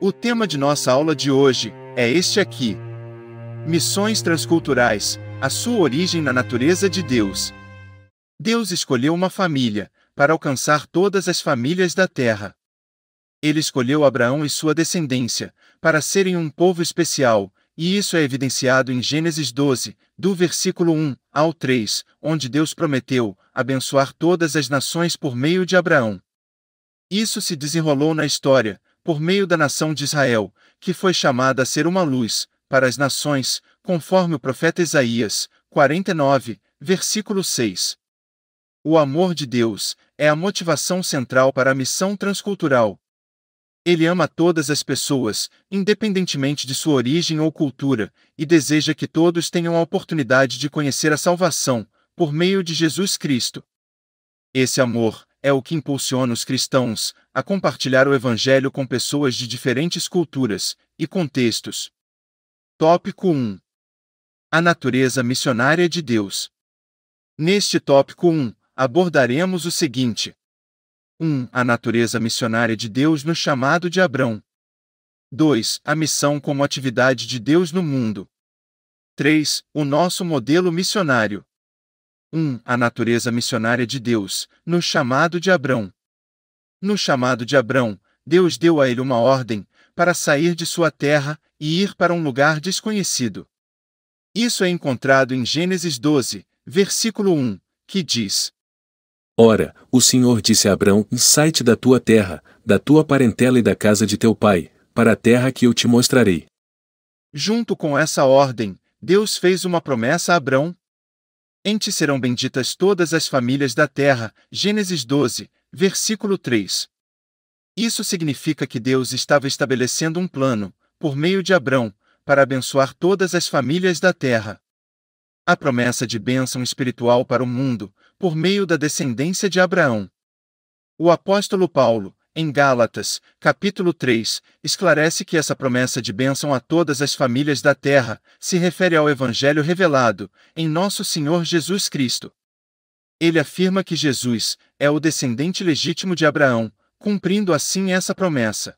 O tema de nossa aula de hoje é este aqui: Missões transculturais, a sua origem na natureza de Deus. Deus escolheu uma família para alcançar todas as famílias da terra. Ele escolheu Abraão e sua descendência para serem um povo especial, e isso é evidenciado em Gênesis 12, do versículo 1 ao 3, onde Deus prometeu abençoar todas as nações por meio de Abraão. Isso se desenrolou na história, por meio da nação de Israel, que foi chamada a ser uma luz para as nações, conforme o profeta Isaías 49, versículo 6. O amor de Deus é a motivação central para a missão transcultural. Ele ama todas as pessoas, independentemente de sua origem ou cultura, e deseja que todos tenham a oportunidade de conhecer a salvação, por meio de Jesus Cristo. Esse amor é o que impulsiona os cristãos a compartilhar o Evangelho com pessoas de diferentes culturas e contextos. Tópico 1 A natureza missionária de Deus. Neste tópico 1, abordaremos o seguinte: 1. A natureza missionária de Deus no chamado de Abrão. 2. A missão como atividade de Deus no mundo. 3. O nosso modelo missionário. 1. A natureza missionária de Deus, no chamado de Abrão. No chamado de Abrão, Deus deu a ele uma ordem, para sair de sua terra e ir para um lugar desconhecido. Isso é encontrado em Gênesis 12, versículo 1, que diz: Ora, o Senhor disse a Abrão: Sai-te da tua terra, da tua parentela e da casa de teu pai, para a terra que eu te mostrarei. Junto com essa ordem, Deus fez uma promessa a Abrão, em ti serão benditas todas as famílias da terra. Gênesis 12, versículo 3. Isso significa que Deus estava estabelecendo um plano, por meio de Abrão, para abençoar todas as famílias da terra. A promessa de bênção espiritual para o mundo, por meio da descendência de Abraão. O apóstolo Paulo, em Gálatas, capítulo 3, esclarece que essa promessa de bênção a todas as famílias da terra se refere ao Evangelho revelado em nosso Senhor Jesus Cristo. Ele afirma que Jesus é o descendente legítimo de Abraão, cumprindo assim essa promessa.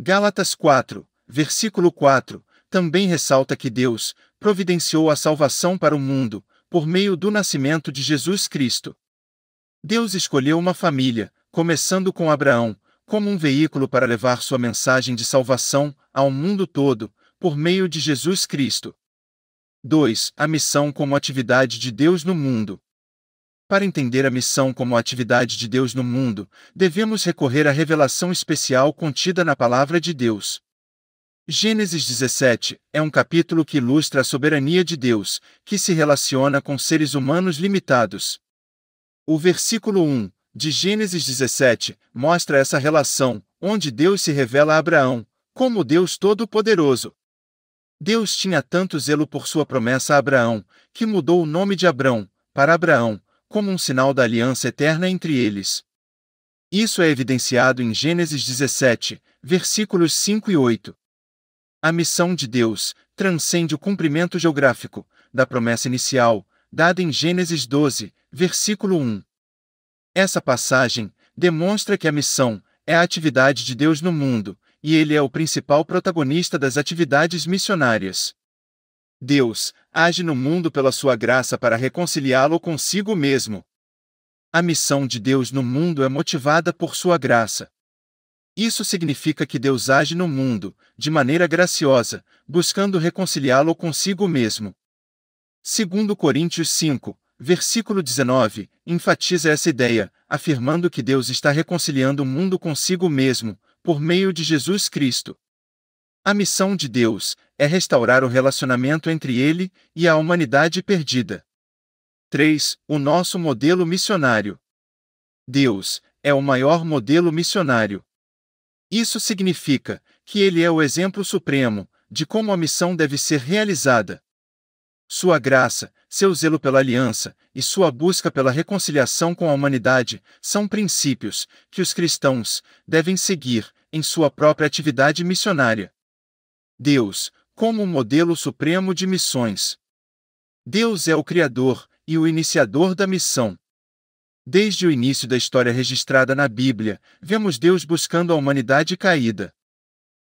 Gálatas 4, versículo 4, também ressalta que Deus providenciou a salvação para o mundo por meio do nascimento de Jesus Cristo. Deus escolheu uma família, começando com Abraão, como um veículo para levar sua mensagem de salvação ao mundo todo, por meio de Jesus Cristo. 2. A missão como atividade de Deus no mundo. Para entender a missão como atividade de Deus no mundo, devemos recorrer à revelação especial contida na Palavra de Deus. Gênesis 17 é um capítulo que ilustra a soberania de Deus, que se relaciona com seres humanos limitados. O versículo 1 de Gênesis 17 mostra essa relação, onde Deus se revela a Abraão como Deus Todo-Poderoso. Deus tinha tanto zelo por sua promessa a Abraão, que mudou o nome de Abrão para Abraão, como um sinal da aliança eterna entre eles. Isso é evidenciado em Gênesis 17, versículos 5 e 8. A missão de Deus transcende o cumprimento geográfico da promessa inicial, dada em Gênesis 12, versículo 1. Essa passagem demonstra que a missão é a atividade de Deus no mundo, e ele é o principal protagonista das atividades missionárias. Deus age no mundo pela sua graça para reconciliá-lo consigo mesmo. A missão de Deus no mundo é motivada por sua graça. Isso significa que Deus age no mundo, de maneira graciosa, buscando reconciliá-lo consigo mesmo. Segundo Coríntios 5, versículo 19, enfatiza essa ideia, afirmando que Deus está reconciliando o mundo consigo mesmo, por meio de Jesus Cristo. A missão de Deus é restaurar o relacionamento entre ele e a humanidade perdida. 3. O nosso modelo missionário. Deus é o maior modelo missionário. Isso significa que ele é o exemplo supremo de como a missão deve ser realizada. Sua graça, seu zelo pela aliança e sua busca pela reconciliação com a humanidade são princípios que os cristãos devem seguir em sua própria atividade missionária. Deus, como o modelo supremo de missões. Deus é o Criador e o iniciador da missão. Desde o início da história registrada na Bíblia, vemos Deus buscando a humanidade caída.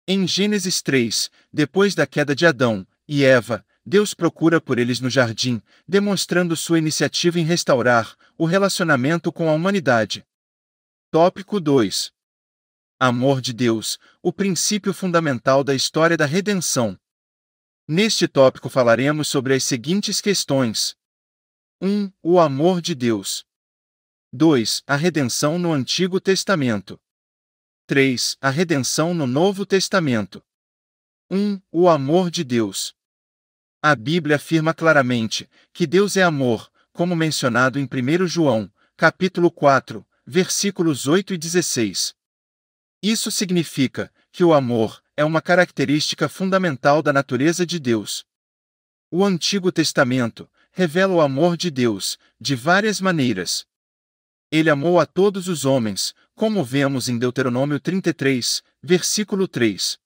Em Gênesis 3, depois da queda de Adão e Eva, Deus procura por eles no jardim, demonstrando sua iniciativa em restaurar o relacionamento com a humanidade. Tópico 2 Amor de Deus, o princípio fundamental da história da redenção. Neste tópico falaremos sobre as seguintes questões: 1. O amor de Deus. 2. A redenção no Antigo Testamento. 3. A redenção no Novo Testamento. 1. O amor de Deus. A Bíblia afirma claramente que Deus é amor, como mencionado em 1 João, capítulo 4, versículos 8 e 16. Isso significa que o amor é uma característica fundamental da natureza de Deus. O Antigo Testamento revela o amor de Deus de várias maneiras. Ele amou a todos os homens, como vemos em Deuteronômio 33, versículo 3.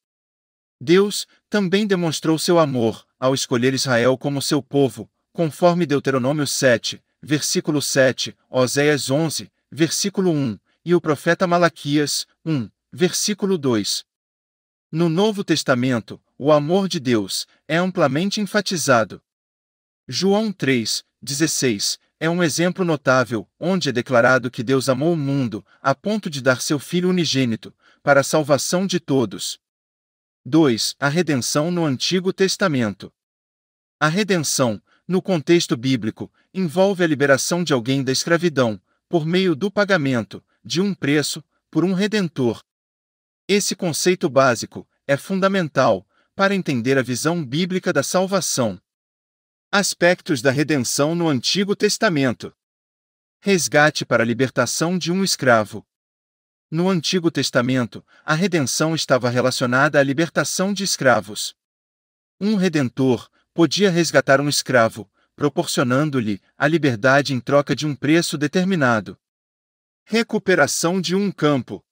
Deus também demonstrou seu amor ao escolher Israel como seu povo, conforme Deuteronômio 7, versículo 7, Oséias 11, versículo 1, e o profeta Malaquias 1, versículo 2. No Novo Testamento, o amor de Deus é amplamente enfatizado. João 3, 16 é um exemplo notável, onde é declarado que Deus amou o mundo, a ponto de dar seu Filho unigênito, para a salvação de todos. 2. A redenção no Antigo Testamento. A redenção, no contexto bíblico, envolve a liberação de alguém da escravidão, por meio do pagamento, de um preço, por um redentor. Esse conceito básico é fundamental para entender a visão bíblica da salvação. Aspectos da redenção no Antigo Testamento: resgate para a libertação de um escravo. No Antigo Testamento, a redenção estava relacionada à libertação de escravos. Um redentor podia resgatar um escravo, proporcionando-lhe a liberdade em troca de um preço determinado. Recuperação de um campo.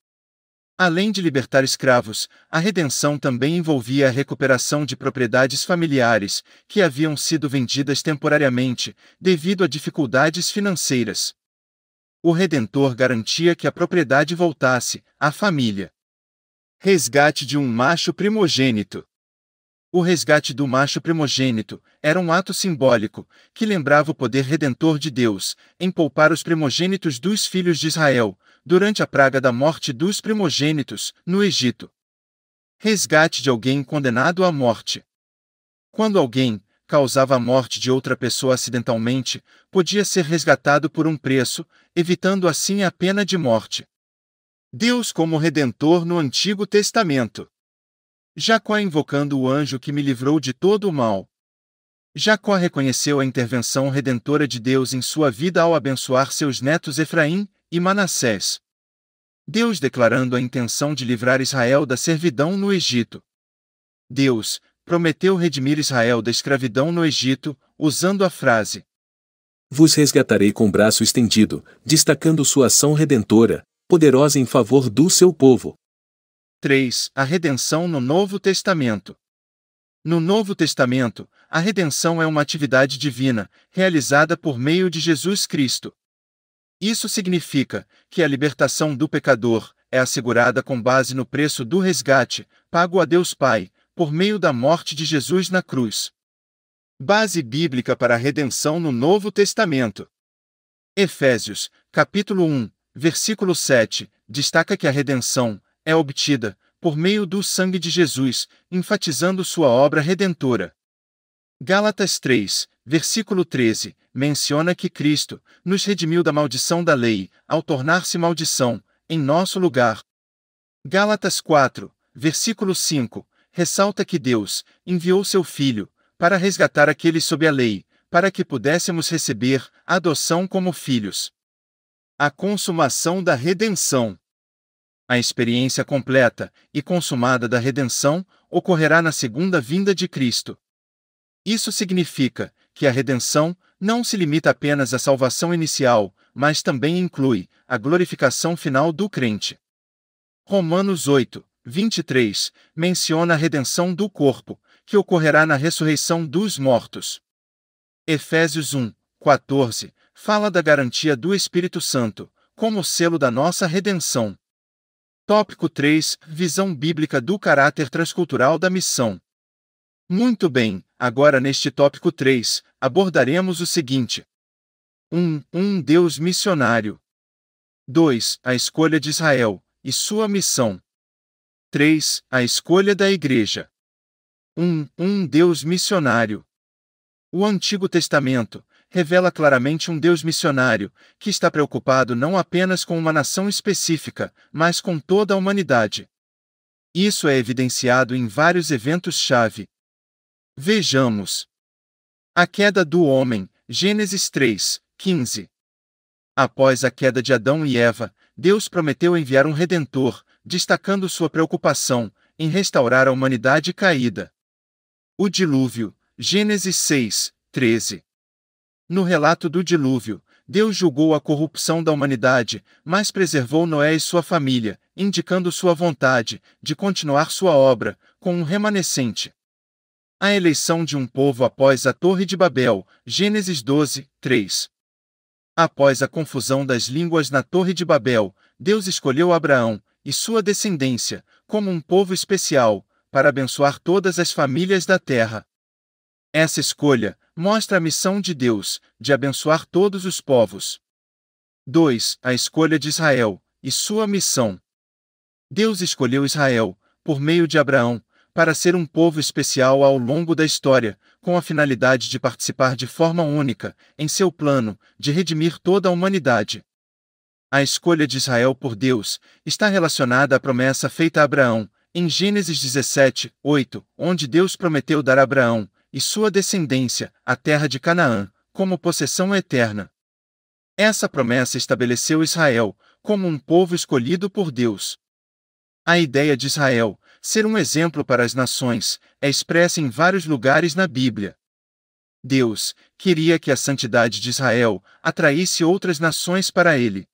Além de libertar escravos, a redenção também envolvia a recuperação de propriedades familiares, que haviam sido vendidas temporariamente, devido a dificuldades financeiras o Redentor garantia que a propriedade voltasse à família. Resgate de um macho primogênito. O resgate do macho primogênito era um ato simbólico que lembrava o poder redentor de Deus em poupar os primogênitos dos filhos de Israel durante a praga da morte dos primogênitos no Egito. Resgate de alguém condenado à morte. Quando alguém causava a morte de outra pessoa acidentalmente, podia ser resgatado por um preço, evitando assim a pena de morte. Deus como redentor no Antigo Testamento. Jacó invocando o anjo que me livrou de todo o mal. Jacó reconheceu a intervenção redentora de Deus em sua vida ao abençoar seus netos Efraim e Manassés. Deus declarando a intenção de livrar Israel da servidão no Egito. Deus, prometeu redimir Israel da escravidão no Egito, usando a frase: Vos resgatarei com braço estendido, destacando sua ação redentora, poderosa em favor do seu povo. 3. A redenção no Novo Testamento. No Novo Testamento, a redenção é uma atividade divina, realizada por meio de Jesus Cristo. Isso significa que a libertação do pecador é assegurada com base no preço do resgate, pago a Deus Pai, por meio da morte de Jesus na cruz. Base bíblica para a redenção no Novo Testamento. Efésios, capítulo 1, versículo 7, destaca que a redenção é obtida por meio do sangue de Jesus, enfatizando sua obra redentora. Gálatas 3, versículo 13, menciona que Cristo nos redimiu da maldição da lei, ao tornar-se maldição, em nosso lugar. Gálatas 4, versículo 5, ressalta que Deus enviou seu Filho para resgatar aqueles sob a lei, para que pudéssemos receber a adoção como filhos. A consumação da redenção. A experiência completa e consumada da redenção ocorrerá na segunda vinda de Cristo. Isso significa que a redenção não se limita apenas à salvação inicial, mas também inclui a glorificação final do crente. Romanos 8, 23, menciona a redenção do corpo, que ocorrerá na ressurreição dos mortos. Efésios 1, 14, fala da garantia do Espírito Santo, como selo da nossa redenção. Tópico 3 Visão bíblica do caráter transcultural da missão. Muito bem, agora neste tópico 3, abordaremos o seguinte: 1. Um Deus missionário. 2. A escolha de Israel e sua missão. 3. A escolha da Igreja. 1. Um Deus missionário. O Antigo Testamento revela claramente um Deus missionário, que está preocupado não apenas com uma nação específica, mas com toda a humanidade. Isso é evidenciado em vários eventos-chave. Vejamos. A queda do homem, Gênesis 3, 15. Após a queda de Adão e Eva, Deus prometeu enviar um redentor, destacando sua preocupação em restaurar a humanidade caída. O dilúvio, Gênesis 6, 13. No relato do dilúvio, Deus julgou a corrupção da humanidade, mas preservou Noé e sua família, indicando sua vontade de continuar sua obra com um remanescente. A eleição de um povo após a Torre de Babel, Gênesis 12, 3. Após a confusão das línguas na Torre de Babel, Deus escolheu Abraão, e sua descendência, como um povo especial, para abençoar todas as famílias da terra. Essa escolha mostra a missão de Deus de abençoar todos os povos. 2. A escolha de Israel e sua missão. Deus escolheu Israel, por meio de Abraão, para ser um povo especial ao longo da história, com a finalidade de participar de forma única, em seu plano, de redimir toda a humanidade. A escolha de Israel por Deus está relacionada à promessa feita a Abraão, em Gênesis 17, 8, onde Deus prometeu dar a Abraão e sua descendência a terra de Canaã, como possessão eterna. Essa promessa estabeleceu Israel como um povo escolhido por Deus. A ideia de Israel ser um exemplo para as nações é expressa em vários lugares na Bíblia. Deus queria que a santidade de Israel atraísse outras nações para ele.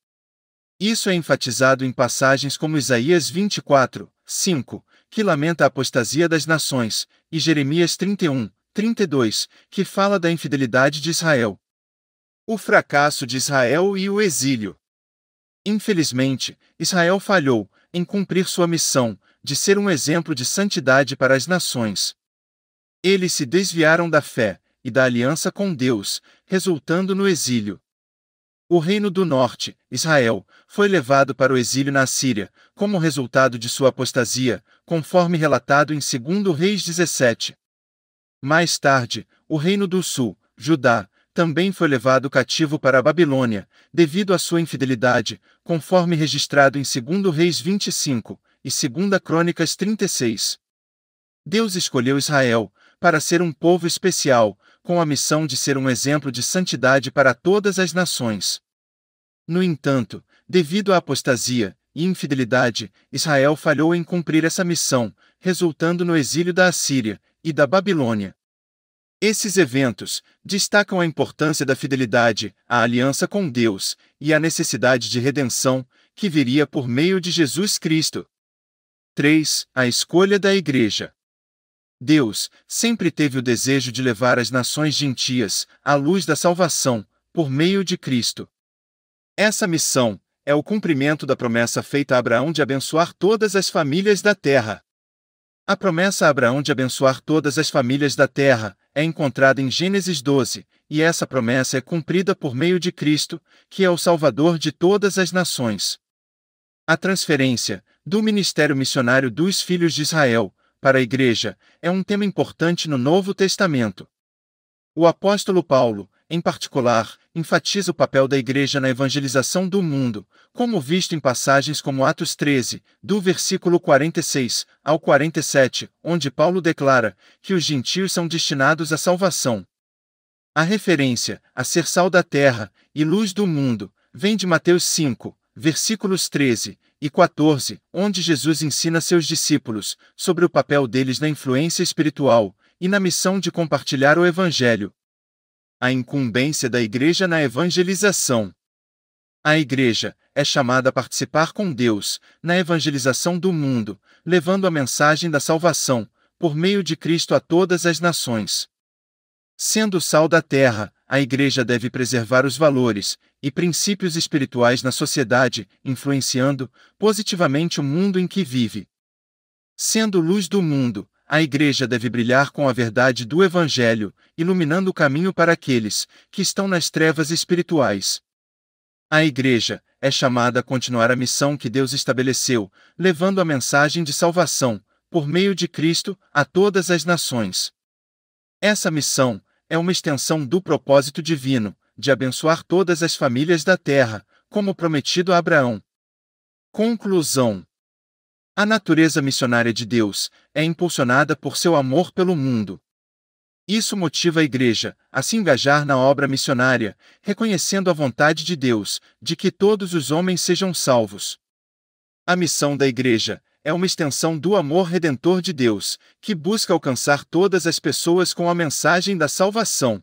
Isso é enfatizado em passagens como Isaías 24, 5, que lamenta a apostasia das nações, e Jeremias 31, 32, que fala da infidelidade de Israel. O fracasso de Israel e o exílio. Infelizmente, Israel falhou em cumprir sua missão de ser um exemplo de santidade para as nações. Eles se desviaram da fé e da aliança com Deus, resultando no exílio. O reino do norte, Israel, foi levado para o exílio na Síria, como resultado de sua apostasia, conforme relatado em 2 Reis 17. Mais tarde, o reino do sul, Judá, também foi levado cativo para a Babilônia, devido à sua infidelidade, conforme registrado em 2 Reis 25 e 2 Crônicas 36. Deus escolheu Israel, para ser um povo especial, com a missão de ser um exemplo de santidade para todas as nações. No entanto, devido à apostasia e infidelidade, Israel falhou em cumprir essa missão, resultando no exílio da Assíria e da Babilônia. Esses eventos destacam a importância da fidelidade à aliança com Deus e a necessidade de redenção que viria por meio de Jesus Cristo. 3. A escolha da Igreja. Deus sempre teve o desejo de levar as nações gentias à luz da salvação, por meio de Cristo. Essa missão é o cumprimento da promessa feita a Abraão de abençoar todas as famílias da terra. A promessa a Abraão de abençoar todas as famílias da terra é encontrada em Gênesis 12, e essa promessa é cumprida por meio de Cristo, que é o Salvador de todas as nações. A transferência do ministério missionário dos filhos de Israel para a Igreja, é um tema importante no Novo Testamento. O apóstolo Paulo, em particular, enfatiza o papel da Igreja na evangelização do mundo, como visto em passagens como Atos 13, do versículo 46 ao 47, onde Paulo declara que os gentios são destinados à salvação. A referência a ser sal da terra e luz do mundo vem de Mateus 5, versículos 13 e 14, onde Jesus ensina seus discípulos sobre o papel deles na influência espiritual e na missão de compartilhar o Evangelho. A incumbência da Igreja na evangelização. A Igreja é chamada a participar com Deus na evangelização do mundo, levando a mensagem da salvação, por meio de Cristo a todas as nações. Sendo sal da terra, a Igreja deve preservar os valores e princípios espirituais na sociedade, influenciando positivamente o mundo em que vive. Sendo luz do mundo, a Igreja deve brilhar com a verdade do Evangelho, iluminando o caminho para aqueles que estão nas trevas espirituais. A Igreja é chamada a continuar a missão que Deus estabeleceu, levando a mensagem de salvação, por meio de Cristo, a todas as nações. Essa missão é uma extensão do propósito divino, de abençoar todas as famílias da terra, como prometido a Abraão. Conclusão: A natureza missionária de Deus é impulsionada por seu amor pelo mundo. Isso motiva a Igreja a se engajar na obra missionária, reconhecendo a vontade de Deus de que todos os homens sejam salvos. A missão da Igreja é uma extensão do amor redentor de Deus, que busca alcançar todas as pessoas com a mensagem da salvação.